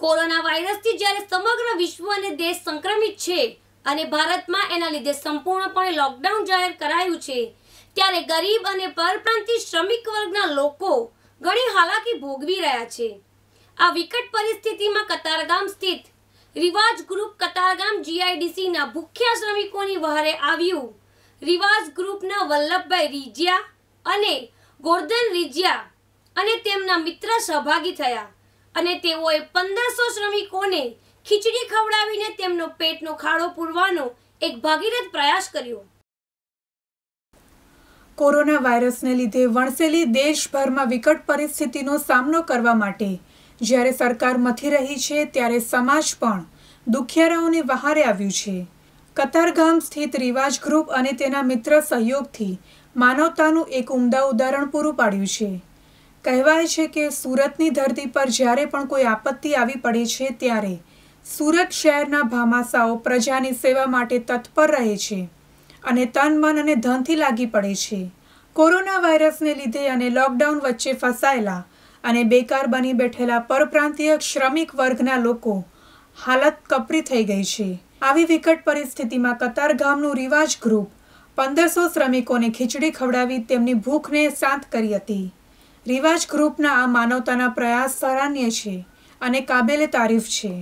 corona વાયરસથી જ્યારે સમગ્ર વિશ્વ અને દેશ સંક્રમિત છે અને ભારતમાં એના લીધે સંપૂર્ણપણે લોકડાઉન જાહેર કરાયું છે ત્યારે ગરીબ અને પરપ્રાંતિય શ્રમિક વર્ગના લોકો ઘણી હાલાકી ભોગવી રહ્યા છે આ વિકટ પરિસ્થિતિમાં કતારગામ સ્થિત રિવાજ ગ્રુપ કતારગામ જીઆઈડીસીના ભૂખ્યા શ્રમિકોની વહારે આવ્યું રિવાજ ગ્રુપના વલ્લભભાઈ રીજિયા અને ગોર્ધન રીજિયા અને તેમના મિત્ર સહભાગી થયા અને તેઓએ પંદરસો શ્રમિકોને ખીચડી ખવડાવીને તેમનો પેટનો ખાડો પૂરવાનો એક ભાગીરથ પ્રયાસ કર્યો કોરોના વાયરસને લીધે વણસેલી દેશભરમાં વિકટ પરિસ્થિતિનો સામનો કરવા માટે જ્યારે સરકાર મથી રહી છે ત્યારે સમાજ પણ દુખિયારાઓને વહારે આવ્યું છે કતારગામ સ્થિત રિવાજ ગ્રુપ અને તેના મિત્ર સહયોગથી માનવતાનું એક ઉમદા ઉદાહરણ પૂરું પાડ્યું છે કહેવાય છે કે સુરતની ધરતી પર જ્યારે પણ કોઈ આપત્તિ આવી પડે છે ત્યારે સુરત શહેરના ભામાસાઓ પ્રજાની સેવા માટે તત્પર રહે છે અને તન મન અને ધનથી લાગી પડે છે કોરોના વાયરસને લીધે અને લોકડાઉન વચ્ચે ફસાયેલા અને બેકાર બની બેઠેલા પરપ્રાંતીય શ્રમિક વર્ગના લોકો હાલત કપરી થઈ ગઈ છે આવી વિકટ પરિસ્થિતિમાં કતારગામનું રિવાજ ગ્રુપ પંદરસો શ્રમિકોને ખીચડી ખવડાવી તેમની ભૂખને શાંત કરી હતી રિવાજ ગ્રુપના આ માનવતાના પ્રયાસ સરાહનીય છે અને કાબેલે તારીફ છે